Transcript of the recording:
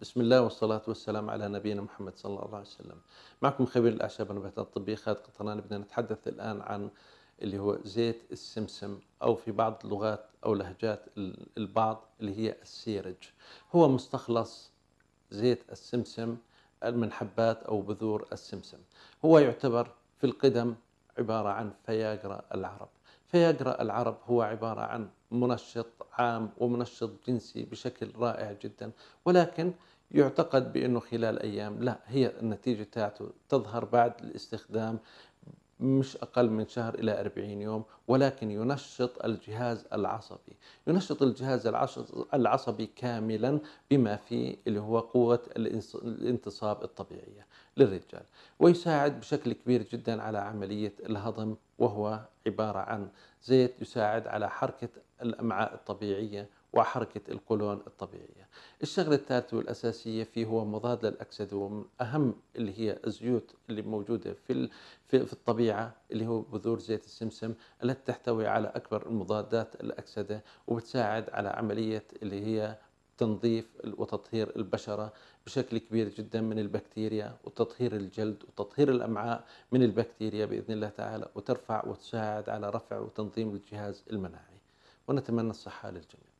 بسم الله والصلاة والسلام على نبينا محمد صلى الله عليه وسلم معكم خبير الأعشاب والنباتات الطبية خالد قطران بدنا نتحدث الآن عن اللي هو زيت السمسم أو في بعض اللغات أو لهجات البعض اللي هي السيرج هو مستخلص زيت السمسم من حبات أو بذور السمسم هو يعتبر في القدم عبارة عن فياجرا العرب فيقرأ العرب هو عبارة عن منشط عام ومنشط جنسي بشكل رائع جدا ولكن يعتقد بأنه خلال أيام لا هي النتيجة تاعته تظهر بعد الاستخدام مش أقل من شهر إلى 40 يوم ولكن ينشط الجهاز العصبي ينشط الجهاز العصبي كاملا بما فيه اللي هو قوة الانتصاب الطبيعية للرجال ويساعد بشكل كبير جدا على عملية الهضم وهو عبارة عن زيت يساعد على حركة الأمعاء الطبيعية وحركة القولون الطبيعية الشغلة الثالثة والأساسية فيه هو مضاد ومن أهم اللي هي الزيوت اللي موجودة في في الطبيعة اللي هو بذور زيت السمسم التي تحتوي على أكبر المضادات الأكسدة وبتساعد على عملية اللي هي تنظيف وتطهير البشرة بشكل كبير جدا من البكتيريا وتطهير الجلد وتطهير الأمعاء من البكتيريا بإذن الله تعالى وترفع وتساعد على رفع وتنظيم الجهاز المناعي ونتمنى الصحة للجميع